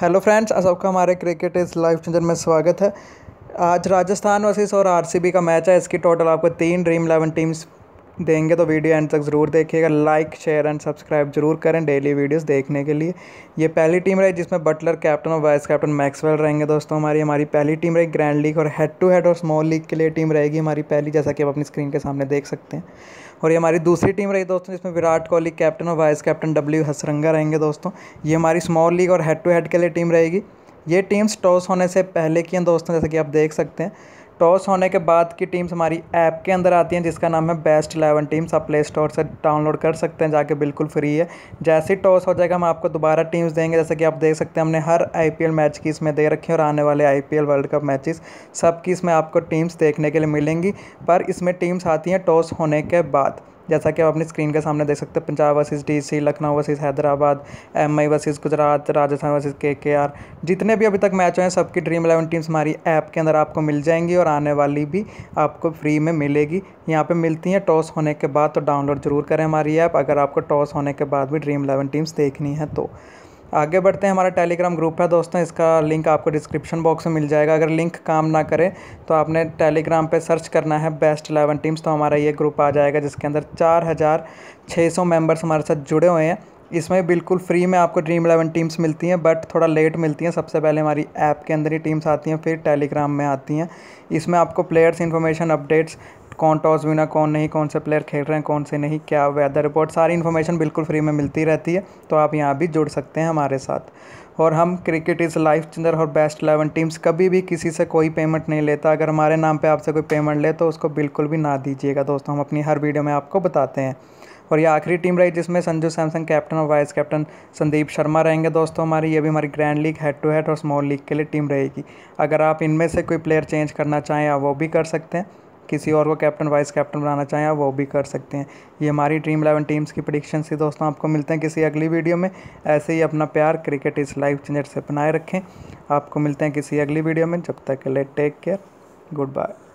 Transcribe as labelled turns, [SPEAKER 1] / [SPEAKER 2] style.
[SPEAKER 1] hello friends सबका हमारे cricket इस लाइव चेंजर में स्वागत है आज राजस्थान वर्सेस और आरसीबी का मैच है इसकी टोटल आपको तीन ड्रीम इलेवन टीम्स देंगे तो वीडियो एंड तक ज़रूर देखिएगा लाइक शेयर एंड सब्सक्राइब जरूर करें डेली वीडियोस देखने के लिए ये पहली टीम रही जिसमें बटलर कैप्टन और वाइस कैप्टन मैक्सवेल रहेंगे दोस्तों हमारी हमारी पहली टीम रही ग्रैंड लीग और हेड टू हेड और स्मॉल लीग के लिए टीम रहेगी हमारी पहली जैसा कि आप अपनी स्क्रीन के सामने देख सकते हैं और ये हमारी दूसरी टीम रही दोस्तों जिसमें विराट कोहली कैप्टन और वाइस कैप्टन डब्ल्यू हसरंगा रहेंगे दोस्तों ये हमारी स्मॉल लीग और हेड टू हेड के लिए टीम रहेगी ये टीम्स टॉस होने से पहले की हैं दोस्तों जैसा कि आप देख सकते हैं टॉस होने के बाद की टीम्स हमारी ऐप के अंदर आती हैं जिसका नाम है बेस्ट इलेवन टीम्स आप प्ले स्टोर से डाउनलोड कर सकते हैं जाके बिल्कुल फ्री है जैसे ही टॉस हो जाएगा हम आपको दोबारा टीम्स देंगे जैसे कि आप देख सकते हैं हमने हर आईपीएल मैच की इसमें दे रखी है और आने वाले आईपीएल वर्ल्ड कप मैचेस सब की इसमें आपको टीम्स देखने के लिए मिलेंगी पर इसमें टीम्स आती हैं टॉस होने के बाद जैसा कि आप अपनी स्क्रीन के सामने देख सकते हैं Punjab versus DC Lucknow versus Hyderabad M I versus Gujarat Rajasthan versus K K are जितने भी अभी तक मैच हुए हैं सबकी ड्रीम इलेवन टीम्स हमारी ऐप के अंदर आपको मिल जाएंगी और आने वाली भी आपको फ्री में मिलेगी यहाँ पर मिलती हैं टॉस होने के बाद तो डाउनलोड ज़रूर करें हमारी ऐप अगर आपको टॉस होने के बाद भी ड्रीम इलेवन टीम्स देखनी है तो आगे बढ़ते हैं हमारा टेलीग्राम ग्रुप है दोस्तों इसका लिंक आपको डिस्क्रिप्शन बॉक्स में मिल जाएगा अगर लिंक काम ना करे तो आपने टेलीग्राम पे सर्च करना है बेस्ट एलेवन टीम्स तो हमारा ये ग्रुप आ जाएगा जिसके अंदर चार हज़ार छः सौ मेम्बर्स हमारे साथ जुड़े हुए हैं इसमें बिल्कुल फ्री में आपको ड्रीम इलेवन टीम्स मिलती हैं बट थोड़ा लेट मिलती हैं सबसे पहले हमारी ऐप के अंदर ही टीम्स आती हैं फिर टेलीग्राम में आती हैं इसमें आपको प्लेयर्स इन्फॉर्मेशन अपडेट्स कौन टॉस विना कौन नहीं कौन से प्लेयर खेल रहे हैं कौन से नहीं क्या वेदर रिपोर्ट सारी इन्फॉर्मेशन बिल्कुल फ्री में मिलती रहती है तो आप यहाँ भी जुड़ सकते हैं हमारे साथ और हम क्रिकेट इज़ लाइफ चेंजर और बेस्ट इलेवन टीम्स कभी भी किसी से कोई पेमेंट नहीं लेता अगर हमारे नाम पे आपसे कोई पेमेंट ले तो उसको बिल्कुल भी ना दीजिएगा दोस्तों हम अपनी हर वीडियो में आपको बताते हैं और ये आखिरी टीम रही जिसमें संजू सैमसन कैप्टन और वाइस कैप्टन संदीप शर्मा रहेंगे दोस्तों हमारी ये भी हमारी grand league head to head और स्मॉल लीग के लिए टीम रहेगी अगर आप इनमें से कोई प्लेयर चेंज करना चाहें आप वो भी कर सकते हैं किसी और को कैप्टन वाइस कैप्टन बनाना चाहें वो भी कर सकते हैं ये हमारी ड्रीम इलेवन टीम्स की प्रडिक्शन थी दोस्तों आपको मिलते हैं किसी अगली वीडियो में ऐसे ही अपना प्यार क्रिकेट इस लाइफ चेंजर से बनाए रखें आपको मिलते हैं किसी अगली वीडियो में जब तक के लिए टेक केयर गुड बाय